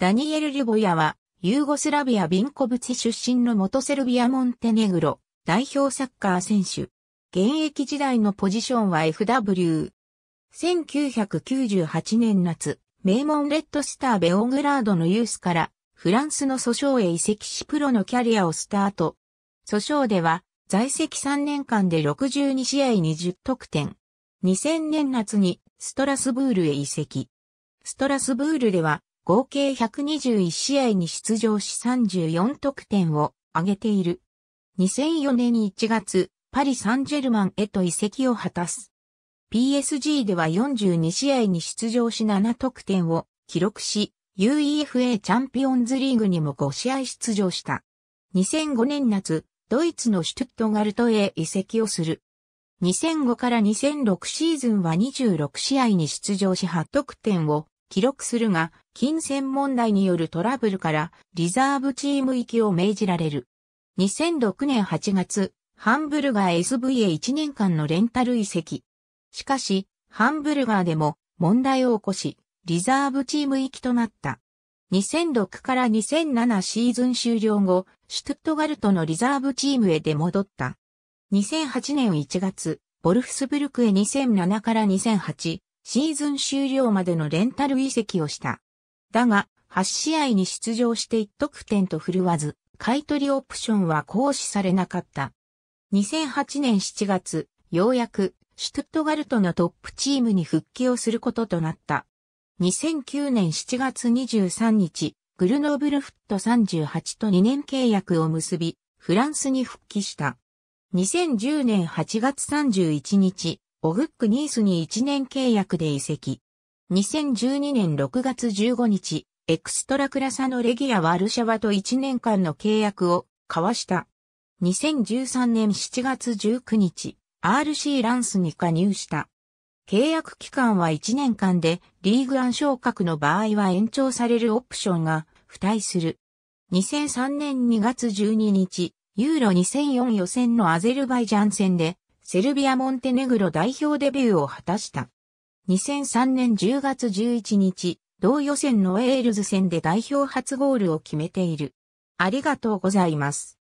ダニエル・リボヤは、ユーゴスラビア・ビンコブチ出身の元セルビア・モンテネグロ、代表サッカー選手。現役時代のポジションは FW。1998年夏、名門レッドスター・ベオグラードのユースから、フランスの訴訟へ移籍しプロのキャリアをスタート。訴訟では、在籍3年間で62試合20得点。2000年夏にストラスブールへ移籍。ストラスブールでは合計121試合に出場し34得点を挙げている。2004年1月、パリ・サンジェルマンへと移籍を果たす。PSG では42試合に出場し7得点を記録し、UEFA チャンピオンズリーグにも5試合出場した。2005年夏、ドイツのシュトゥットガルトへ移籍をする。2005から2006シーズンは26試合に出場し8得点を記録するが、金銭問題によるトラブルからリザーブチーム行きを命じられる。2006年8月、ハンブルガー SV へ1年間のレンタル移籍。しかし、ハンブルガーでも問題を起こし、リザーブチーム行きとなった。2006から2007シーズン終了後、シュトゥットガルトのリザーブチームへ出戻った。2008年1月、ボルフスブルクへ2007から2008、シーズン終了までのレンタル移籍をした。だが、8試合に出場して1得点と振るわず、買取オプションは行使されなかった。2008年7月、ようやく、シュトゥットガルトのトップチームに復帰をすることとなった。2009年7月23日、グルノーブルフット38と2年契約を結び、フランスに復帰した。2010年8月31日、オグックニースに1年契約で移籍。2012年6月15日、エクストラクラサのレギア・ワルシャワと1年間の契約を交わした。2013年7月19日、RC ランスに加入した。契約期間は1年間で、リーグ暗昇格の場合は延長されるオプションが付帯する。2003年2月12日、ユーロ2004予選のアゼルバイジャン戦で、セルビア・モンテネグロ代表デビューを果たした。2003年10月11日、同予選のエールズ戦で代表初ゴールを決めている。ありがとうございます。